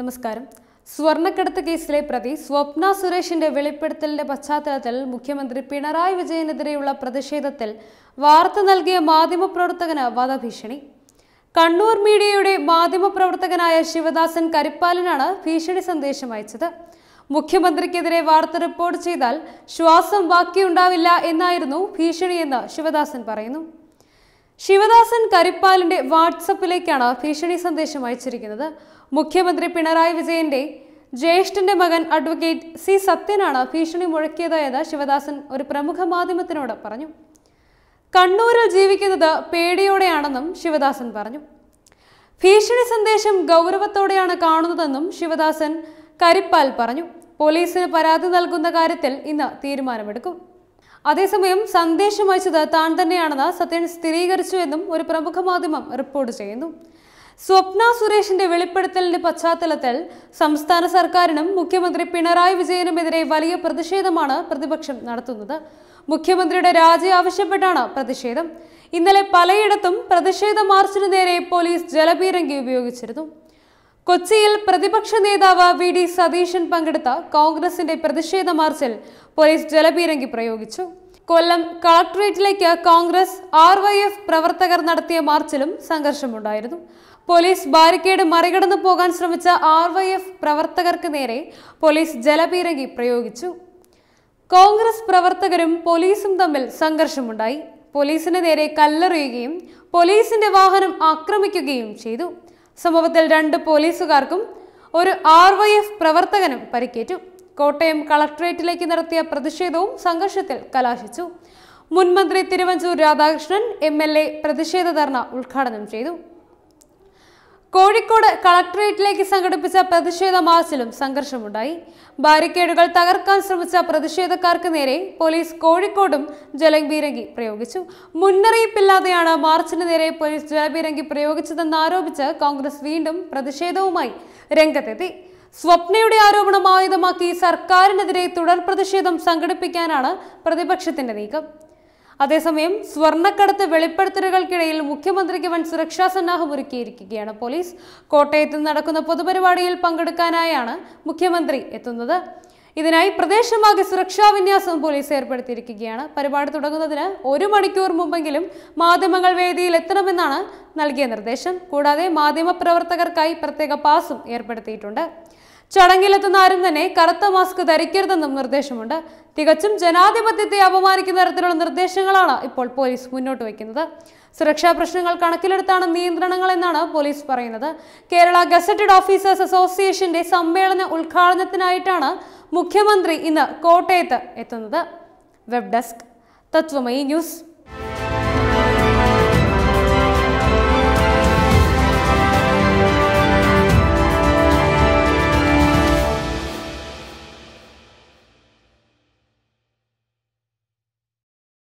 നമസ്കാരം സ്വർണ്ണക്കടത്ത് കേസിലെ പ്രതി സ്വപ്ന സുരേഷിന്റെ വെളിപ്പെടുത്തലിന്റെ പശ്ചാത്തലത്തിൽ മുഖ്യമന്ത്രി പിണറായി വിജയനെതിരെയുള്ള പ്രതിഷേധത്തിൽ വാർത്ത നൽകിയ മാധ്യമപ്രവർത്തകന് വധഭീഷണി കണ്ണൂർ മീഡിയയുടെ മാധ്യമപ്രവർത്തകനായ ശിവദാസൻ കരിപ്പാലിനാണ് ഭീഷണി സന്ദേശം അയച്ചത് മുഖ്യമന്ത്രിക്കെതിരെ വാർത്ത റിപ്പോർട്ട് ചെയ്താൽ ശ്വാസം ബാക്കിയുണ്ടാവില്ല എന്നായിരുന്നു ഭീഷണിയെന്ന് ശിവദാസൻ പറയുന്നു ശിവദാസൻ കരിപ്പാലിന്റെ വാട്സപ്പിലേക്കാണ് ഭീഷണി സന്ദേശം അയച്ചിരിക്കുന്നത് മുഖ്യമന്ത്രി പിണറായി വിജയന്റെ ജ്യേഷ്ഠന്റെ മകൻ അഡ്വക്കേറ്റ് സി സത്യനാണ് ഭീഷണി മുഴക്കിയതായത് ശിവദാസൻ ഒരു പ്രമുഖ മാധ്യമത്തിനോട് പറഞ്ഞു കണ്ണൂരിൽ ജീവിക്കുന്നത് പേടിയോടെയാണെന്നും ശിവദാസൻ പറഞ്ഞു ഭീഷണി സന്ദേശം ഗൗരവത്തോടെയാണ് കാണുന്നതെന്നും ശിവദാസൻ കരിപ്പാൽ പറഞ്ഞു പോലീസിന് പരാതി നൽകുന്ന കാര്യത്തിൽ ഇന്ന് തീരുമാനമെടുക്കും അതേസമയം സന്ദേശം അയച്ചത് താൻ തന്നെയാണെന്ന് സത്യൻ സ്ഥിരീകരിച്ചുവെന്നും ഒരു പ്രമുഖ മാധ്യമം റിപ്പോർട്ട് ചെയ്യുന്നു സ്വപ്ന സുരേഷിന്റെ വെളിപ്പെടുത്തലിന്റെ പശ്ചാത്തലത്തിൽ സംസ്ഥാന സർക്കാരിനും മുഖ്യമന്ത്രി പിണറായി വിജയനുമെതിരെ വലിയ പ്രതിഷേധമാണ് പ്രതിപക്ഷം നടത്തുന്നത് മുഖ്യമന്ത്രിയുടെ രാജി ആവശ്യപ്പെട്ടാണ് പ്രതിഷേധം ഇന്നലെ പലയിടത്തും പ്രതിഷേധ മാർച്ചിനു നേരെ പോലീസ് ജലപീരങ്കി ഉപയോഗിച്ചിരുന്നു കൊച്ചിയിൽ പ്രതിപക്ഷ നേതാവ് വി ഡി സതീശൻ പങ്കെടുത്ത കോൺഗ്രസിന്റെ പ്രതിഷേധ മാർച്ചിൽ പോലീസ് ജലപീരങ്കി പ്രയോഗിച്ചു കൊല്ലം കളക്ടറേറ്റിലേക്ക് കോൺഗ്രസ് ആർ വൈ എഫ് പ്രവർത്തകർ നടത്തിയ മാർച്ചിലും സംഘർഷമുണ്ടായിരുന്നു പോലീസ് ബാരിക്കേഡ് മറികടന്നു പോകാൻ ശ്രമിച്ച ആർ വൈ എഫ് പ്രവർത്തകർക്ക് നേരെ പോലീസ് ജലപീരങ്കി പ്രയോഗിച്ചു കോൺഗ്രസ് പ്രവർത്തകരും പോലീസും തമ്മിൽ സംഘർഷമുണ്ടായി പോലീസിന് നേരെ കല്ലെറിയുകയും പോലീസിന്റെ വാഹനം ആക്രമിക്കുകയും ചെയ്തു സംഭവത്തിൽ രണ്ട് പോലീസുകാർക്കും ഒരു ആർ വൈ എഫ് പ്രവർത്തകനും പരിക്കേറ്റു കോട്ടയം കളക്ടറേറ്റിലേക്ക് നടത്തിയ പ്രതിഷേധവും സംഘർഷത്തിൽ കലാശിച്ചു മുൻമന്ത്രി Thiruvanchoor Radhakrishnan M L A പ്രതിഷേധ ധർണ ഉദ്ഘാടനം ചെയ്തു കോഴിക്കോട് കളക്ടറേറ്റിലേക്ക് സംഘടിപ്പിച്ച പ്രതിഷേധ മാർച്ചിലും സംഘർഷമുണ്ടായി ബാരിക്കേഡുകൾ തകർക്കാൻ ശ്രമിച്ച പ്രതിഷേധക്കാർക്ക് നേരെ പോലീസ് കോഴിക്കോടും ജലബീരങ്കി പ്രയോഗിച്ചു മുന്നറിയിപ്പില്ലാതെയാണ് മാർച്ചിന് നേരെ പോലീസ് ജലബീരങ്കി പ്രയോഗിച്ചതെന്ന് ആരോപിച്ച് കോൺഗ്രസ് വീണ്ടും പ്രതിഷേധവുമായി രംഗത്തെത്തി സ്വപ്നയുടെ ആരോപണം ആയുധമാക്കി സർക്കാരിനെതിരെ തുടർ പ്രതിഷേധം സംഘടിപ്പിക്കാനാണ് പ്രതിപക്ഷത്തിന്റെ നീക്കം അതേസമയം സ്വർണ്ണക്കടത്ത് വെളിപ്പെടുത്തലുകൾക്കിടയിൽ മുഖ്യമന്ത്രിക്ക് വൻ സുരക്ഷാ സന്നാഹം ഒരുക്കിയിരിക്കുകയാണ് പോലീസ് കോട്ടയത്ത് നടക്കുന്ന പൊതുപരിപാടിയിൽ പങ്കെടുക്കാനായാണ് മുഖ്യമന്ത്രി എത്തുന്നത് ഇതിനായി പ്രദേശമാകെ സുരക്ഷാ വിന്യാസം പോലീസ് ഏർപ്പെടുത്തിയിരിക്കുകയാണ് പരിപാടി തുടങ്ങുന്നതിന് ഒരു മണിക്കൂർ മുമ്പെങ്കിലും മാധ്യമങ്ങൾ വേദിയിൽ എത്തണമെന്നാണ് നൽകിയ നിർദ്ദേശം കൂടാതെ മാധ്യമപ്രവർത്തകർക്കായി പ്രത്യേക പാസും ഏർപ്പെടുത്തിയിട്ടുണ്ട് ചടങ്ങിലെത്തുന്ന ആരും തന്നെ കറുത്ത മാസ്ക് ധരിക്കരുതെന്നും നിർദ്ദേശമുണ്ട് തികച്ചും ജനാധിപത്യത്തെ അപമാനിക്കുന്ന തരത്തിലുള്ള നിർദ്ദേശങ്ങളാണ് ഇപ്പോൾ പോലീസ് മുന്നോട്ട് വയ്ക്കുന്നത് സുരക്ഷാ പ്രശ്നങ്ങൾ കണക്കിലെടുത്താണ് നിയന്ത്രണങ്ങൾ എന്നാണ് പോലീസ് പറയുന്നത് കേരള ഗസറ്റഡ് ഓഫീസേഴ്സ് അസോസിയേഷന്റെ സമ്മേളന ഉദ്ഘാടനത്തിനായിട്ടാണ് മുഖ്യമന്ത്രി ഇന്ന് കോട്ടയത്ത് എത്തുന്നത് വെബ് ഡെസ്ക് തത്വമയി ന്യൂസ്